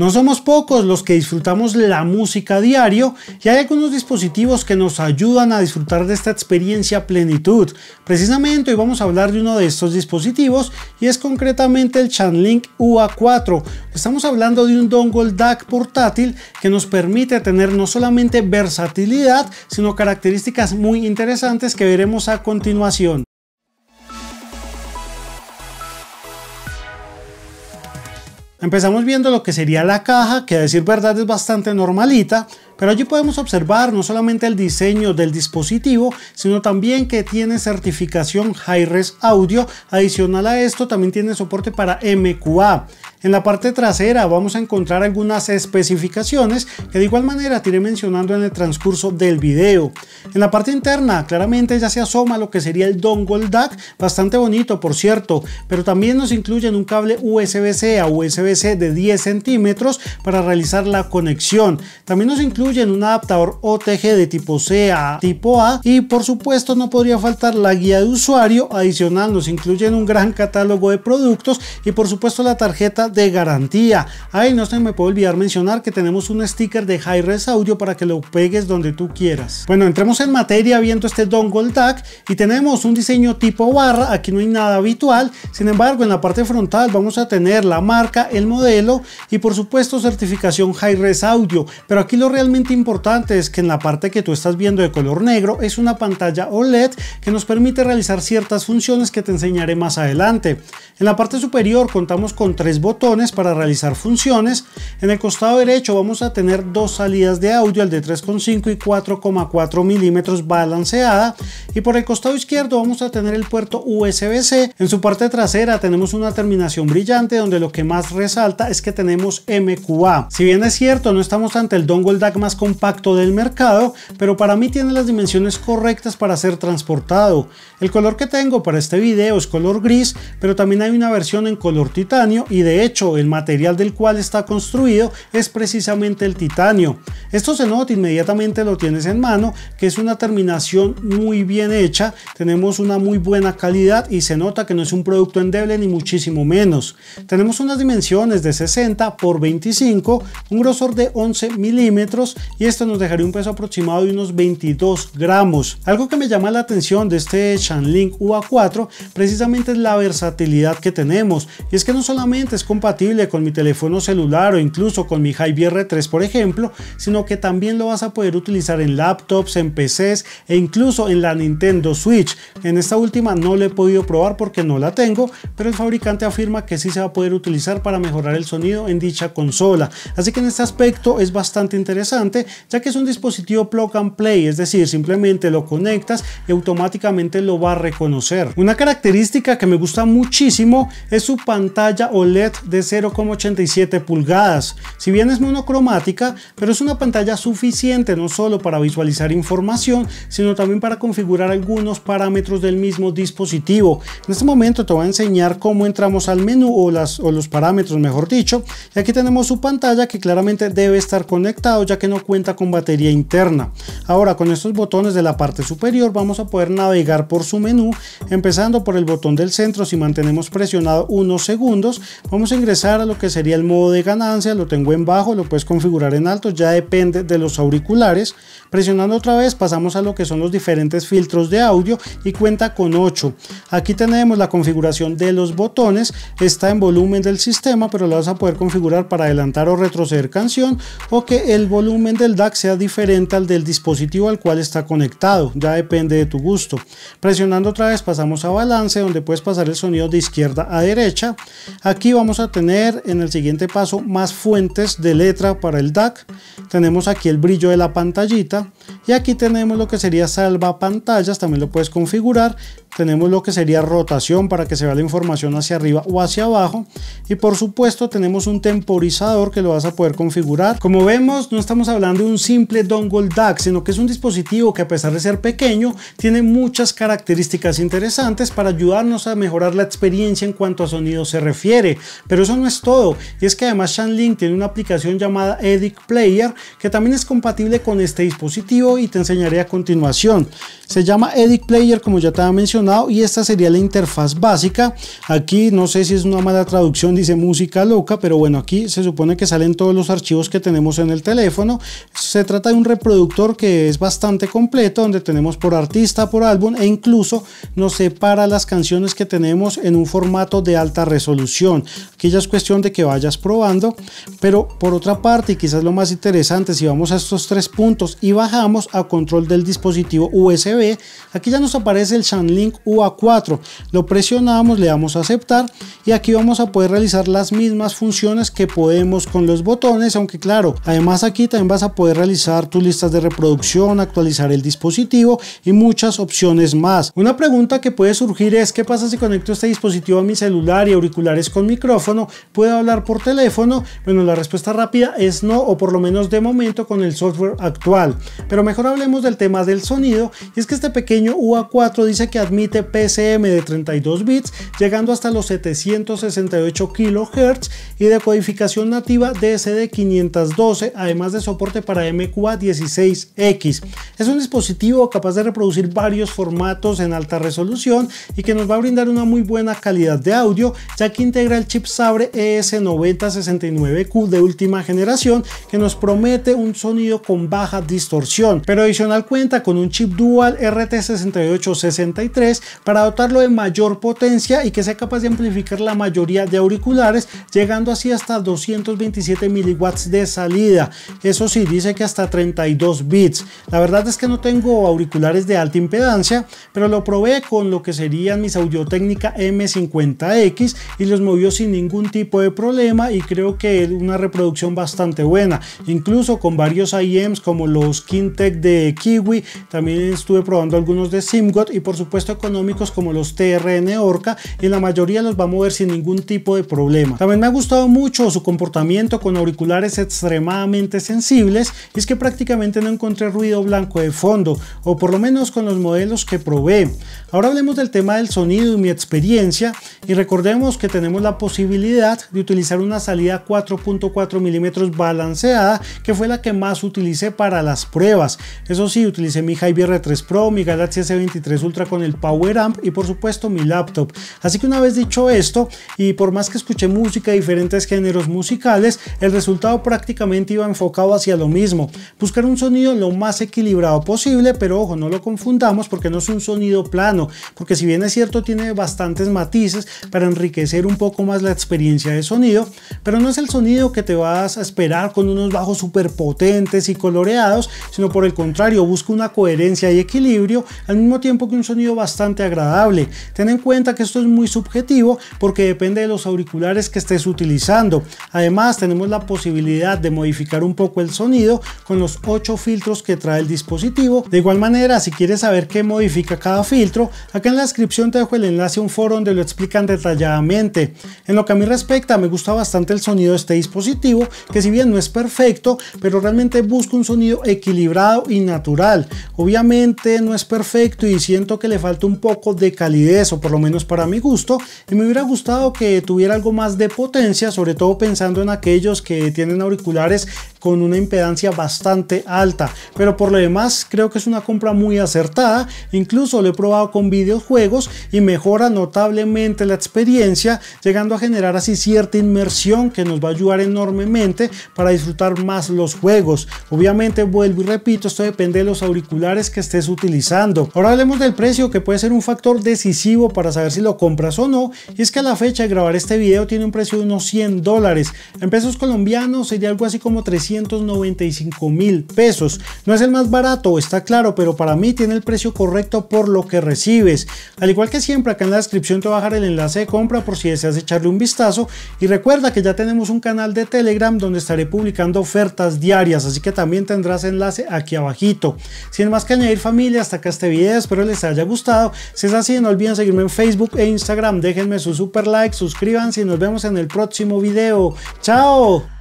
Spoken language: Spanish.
No somos pocos los que disfrutamos la música a diario y hay algunos dispositivos que nos ayudan a disfrutar de esta experiencia a plenitud. Precisamente hoy vamos a hablar de uno de estos dispositivos y es concretamente el Chanlink UA4. Estamos hablando de un dongle DAC portátil que nos permite tener no solamente versatilidad, sino características muy interesantes que veremos a continuación. Empezamos viendo lo que sería la caja, que a decir verdad es bastante normalita, pero allí podemos observar no solamente el diseño del dispositivo, sino también que tiene certificación Hi-Res Audio. Adicional a esto también tiene soporte para MQA. En la parte trasera vamos a encontrar algunas especificaciones que de igual manera tiré mencionando en el transcurso del video. En la parte interna claramente ya se asoma lo que sería el dongle DAC, bastante bonito por cierto, pero también nos incluyen un cable USB-C a USB-C de 10 centímetros para realizar la conexión. También nos incluye incluyen un adaptador OTG de tipo C a tipo A y por supuesto no podría faltar la guía de usuario adicional nos incluyen un gran catálogo de productos y por supuesto la tarjeta de garantía ahí no se me puede olvidar mencionar que tenemos un sticker de Hi-Res Audio para que lo pegues donde tú quieras bueno entremos en materia viendo este dongle DAC y tenemos un diseño tipo barra aquí no hay nada habitual sin embargo en la parte frontal vamos a tener la marca el modelo y por supuesto certificación Hi-Res Audio pero aquí lo realmente importante es que en la parte que tú estás viendo de color negro es una pantalla OLED que nos permite realizar ciertas funciones que te enseñaré más adelante. En la parte superior contamos con tres botones para realizar funciones. En el costado derecho vamos a tener dos salidas de audio, el de 3.5 y 4.4 milímetros balanceada. Y por el costado izquierdo vamos a tener el puerto USB-C. En su parte trasera tenemos una terminación brillante donde lo que más resalta es que tenemos MQA. Si bien es cierto, no estamos ante el dongle DAC compacto del mercado, pero para mí tiene las dimensiones correctas para ser transportado. El color que tengo para este vídeo es color gris, pero también hay una versión en color titanio y de hecho el material del cual está construido es precisamente el titanio. Esto se nota inmediatamente lo tienes en mano, que es una terminación muy bien hecha, tenemos una muy buena calidad y se nota que no es un producto endeble ni muchísimo menos. Tenemos unas dimensiones de 60 x 25, un grosor de 11 milímetros y esto nos dejaría un peso aproximado de unos 22 gramos. Algo que me llama la atención de este Shanling UA4 precisamente es la versatilidad que tenemos y es que no solamente es compatible con mi teléfono celular o incluso con mi Hybrid R3 por ejemplo, sino que también lo vas a poder utilizar en laptops, en PCs e incluso en la Nintendo Switch. En esta última no lo he podido probar porque no la tengo, pero el fabricante afirma que sí se va a poder utilizar para mejorar el sonido en dicha consola. Así que en este aspecto es bastante interesante ya que es un dispositivo plug and play, es decir, simplemente lo conectas y automáticamente lo va a reconocer. Una característica que me gusta muchísimo es su pantalla OLED de 0,87 pulgadas. Si bien es monocromática, pero es una pantalla suficiente no solo para visualizar información, sino también para configurar algunos parámetros del mismo dispositivo. En este momento te voy a enseñar cómo entramos al menú o, o los parámetros, mejor dicho. Y aquí tenemos su pantalla que claramente debe estar conectado ya que no cuenta con batería interna. Ahora con estos botones de la parte superior vamos a poder navegar por su menú, empezando por el botón del centro si mantenemos presionado unos segundos, vamos a ingresar a lo que sería el modo de ganancia, lo tengo en bajo, lo puedes configurar en alto, ya depende de los auriculares. Presionando otra vez pasamos a lo que son los diferentes filtros de audio y cuenta con 8. Aquí tenemos la configuración de los botones, está en volumen del sistema, pero lo vas a poder configurar para adelantar o retroceder canción o que el volumen el del DAC sea diferente al del dispositivo al cual está conectado, ya depende de tu gusto. Presionando otra vez pasamos a balance donde puedes pasar el sonido de izquierda a derecha. Aquí vamos a tener en el siguiente paso más fuentes de letra para el DAC. Tenemos aquí el brillo de la pantallita y aquí tenemos lo que sería salva pantallas, también lo puedes configurar. Tenemos lo que sería rotación para que se vea la información hacia arriba o hacia abajo. Y por supuesto tenemos un temporizador que lo vas a poder configurar. Como vemos, no estamos hablando de un simple dongle DAC, sino que es un dispositivo que a pesar de ser pequeño, tiene muchas características interesantes para ayudarnos a mejorar la experiencia en cuanto a sonido se refiere. Pero eso no es todo. Y es que además Shanling tiene una aplicación llamada Edic Player que también es compatible con este dispositivo y te enseñaré a continuación. Se llama Edit Player como ya te había mencionado y esta sería la interfaz básica. Aquí no sé si es una mala traducción, dice música loca, pero bueno, aquí se supone que salen todos los archivos que tenemos en el teléfono. Se trata de un reproductor que es bastante completo, donde tenemos por artista, por álbum e incluso nos separa las canciones que tenemos en un formato de alta resolución. Aquí ya es cuestión de que vayas probando, pero por otra parte, y quizás lo más interesante, si vamos a estos tres puntos y bajamos, a control del dispositivo USB. Aquí ya nos aparece el Shanlink UA4. Lo presionamos, le damos a aceptar y aquí vamos a poder realizar las mismas funciones que podemos con los botones, aunque claro, además aquí también vas a poder realizar tus listas de reproducción, actualizar el dispositivo y muchas opciones más. Una pregunta que puede surgir es ¿qué pasa si conecto este dispositivo a mi celular y auriculares con micrófono? ¿Puedo hablar por teléfono? Bueno, la respuesta rápida es no o por lo menos de momento con el software actual. Pero mejor hablemos del tema del sonido, y es que este pequeño UA4 dice que admite PCM de 32 bits, llegando hasta los 768 kHz y de codificación nativa DSD512, además de soporte para MQA16X. Es un dispositivo capaz de reproducir varios formatos en alta resolución y que nos va a brindar una muy buena calidad de audio, ya que integra el chip Sabre e ES9069Q de última generación que nos promete un sonido con baja distorsión pero adicional cuenta con un chip dual RT6863 para dotarlo de mayor potencia y que sea capaz de amplificar la mayoría de auriculares, llegando así hasta 227 miliwatts de salida. Eso sí, dice que hasta 32 bits. La verdad es que no tengo auriculares de alta impedancia, pero lo probé con lo que serían mis Audio M50X y los movió sin ningún tipo de problema y creo que es una reproducción bastante buena, incluso con varios IEMs como los Kintec de Kiwi, también estuve probando algunos de Simgot y por supuesto económicos como los TRN Orca y la mayoría los va a mover sin ningún tipo de problema. También me ha gustado mucho su comportamiento con auriculares extremadamente sensibles y es que prácticamente no encontré ruido blanco de fondo o por lo menos con los modelos que probé. Ahora hablemos del tema del sonido y mi experiencia y recordemos que tenemos la posibilidad de utilizar una salida 4.4 milímetros balanceada que fue la que más utilicé para las pruebas eso sí, utilicé mi hi 3 Pro, mi Galaxy S23 Ultra con el Power Amp y por supuesto mi laptop. Así que una vez dicho esto, y por más que escuché música de diferentes géneros musicales, el resultado prácticamente iba enfocado hacia lo mismo. Buscar un sonido lo más equilibrado posible, pero ojo, no lo confundamos porque no es un sonido plano, porque si bien es cierto tiene bastantes matices para enriquecer un poco más la experiencia de sonido, pero no es el sonido que te vas a esperar con unos bajos súper potentes y coloreados, sino por el contrario busca una coherencia y equilibrio al mismo tiempo que un sonido bastante agradable. Ten en cuenta que esto es muy subjetivo porque depende de los auriculares que estés utilizando. Además tenemos la posibilidad de modificar un poco el sonido con los 8 filtros que trae el dispositivo. De igual manera si quieres saber qué modifica cada filtro, acá en la descripción te dejo el enlace a un foro donde lo explican detalladamente. En lo que a mí respecta me gusta bastante el sonido de este dispositivo que si bien no es perfecto pero realmente busca un sonido equilibrado y natural. Obviamente no es perfecto y siento que le falta un poco de calidez o por lo menos para mi gusto y me hubiera gustado que tuviera algo más de potencia, sobre todo pensando en aquellos que tienen auriculares con una impedancia bastante alta, pero por lo demás creo que es una compra muy acertada, incluso lo he probado con videojuegos y mejora notablemente la experiencia, llegando a generar así cierta inmersión que nos va a ayudar enormemente para disfrutar más los juegos. Obviamente vuelvo y repito, esto depende de los auriculares que estés utilizando. Ahora hablemos del precio que puede ser un factor decisivo para saber si lo compras o no, y es que a la fecha de grabar este video tiene un precio de unos 100 dólares. En pesos colombianos sería algo así como 300 295 mil pesos. No es el más barato, está claro, pero para mí tiene el precio correcto por lo que recibes. Al igual que siempre, acá en la descripción te voy a dejar el enlace de compra por si deseas echarle un vistazo. Y recuerda que ya tenemos un canal de Telegram donde estaré publicando ofertas diarias, así que también tendrás enlace aquí abajito. Sin más que añadir familia, hasta acá este video, espero les haya gustado. Si es así, no olviden seguirme en Facebook e Instagram, déjenme su super like, suscríbanse y nos vemos en el próximo video. ¡Chao!